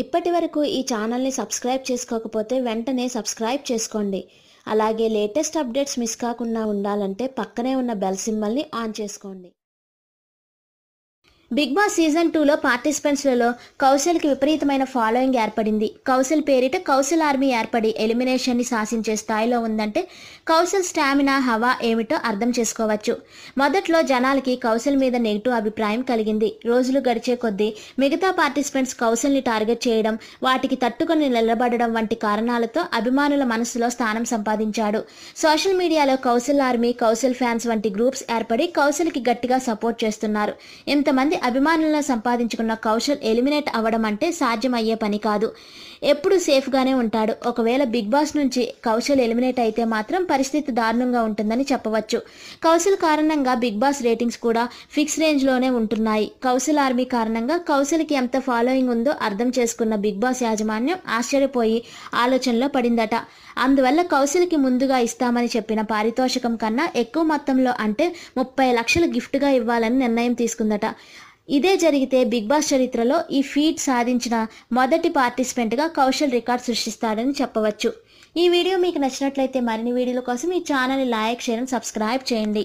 ఇప్పటి వరకు ఈ ఛానల్ని సబ్స్క్రైబ్ చేసుకోకపోతే వెంటనే సబ్స్క్రైబ్ చేసుకోండి అలాగే లేటెస్ట్ అప్డేట్స్ మిస్ కాకుండా ఉండాలంటే పక్కనే ఉన్న బెల్ సింబల్ని ఆన్ చేసుకోండి బిగ్ బాస్ సీజన్ టూలో పార్టిసిపెంట్స్లలో కౌశల్కి విపరీతమైన ఫాలోయింగ్ ఏర్పడింది కౌశల్ పేరిట కౌశల్ ఆర్మీ ఏర్పడి ఎలిమినేషన్ని శాసించే స్థాయిలో ఉందంటే కౌశల్ స్టామినా హవా ఏమిటో అర్థం చేసుకోవచ్చు మొదట్లో జనాలకి కౌశల్ మీద నెగిటివ్ అభిప్రాయం కలిగింది రోజులు గడిచే కొద్దీ మిగతా పార్టిసిపెంట్స్ కౌశల్ని టార్గెట్ చేయడం వాటికి తట్టుకొని నిలబడడం వంటి కారణాలతో అభిమానుల మనసులో స్థానం సంపాదించాడు సోషల్ మీడియాలో కౌశల్ ఆర్మీ కౌశల్ ఫ్యాన్స్ వంటి గ్రూప్స్ ఏర్పడి కౌశల్కి గట్టిగా సపోర్ట్ చేస్తున్నారు ఇంతమంది అభిమానులను సంపాదించుకున్న కౌశల్ ఎలిమినేట్ అవ్వడం అంటే సాధ్యమయ్యే పని కాదు ఎప్పుడు సేఫ్గానే ఉంటాడు ఒకవేళ బిగ్ బాస్ నుంచి కౌశల్ ఎలిమినేట్ అయితే మాత్రం పరిస్థితి దారుణంగా ఉంటుందని చెప్పవచ్చు కౌశల్ కారణంగా బిగ్ బాస్ రేటింగ్స్ కూడా ఫిక్స్ రేంజ్లోనే ఉంటున్నాయి కౌశల్ ఆర్మీ కారణంగా కౌశల్కి ఎంత ఫాలోయింగ్ ఉందో అర్థం చేసుకున్న బిగ్ బాస్ యాజమాన్యం ఆశ్చర్యపోయి ఆలోచనలో పడిందట అందువల్ల కౌశల్కి ముందుగా ఇస్తామని చెప్పిన పారితోషికం కన్నా ఎక్కువ మొత్తంలో అంటే ముప్పై లక్షలు గిఫ్ట్గా ఇవ్వాలని నిర్ణయం తీసుకుందట ఇదే జరిగితే బిగ్ బాస్ చరిత్రలో ఈ ఫీట్ సాధించిన మొదటి పార్టిసిపెంట్గా కౌశల్ రికార్డ్ సృష్టిస్తాడని చెప్పవచ్చు ఈ వీడియో మీకు నచ్చినట్లయితే మరిన్ని వీడియోల కోసం ఈ ఛానల్ని లైక్ చేయడం సబ్స్క్రైబ్ చేయండి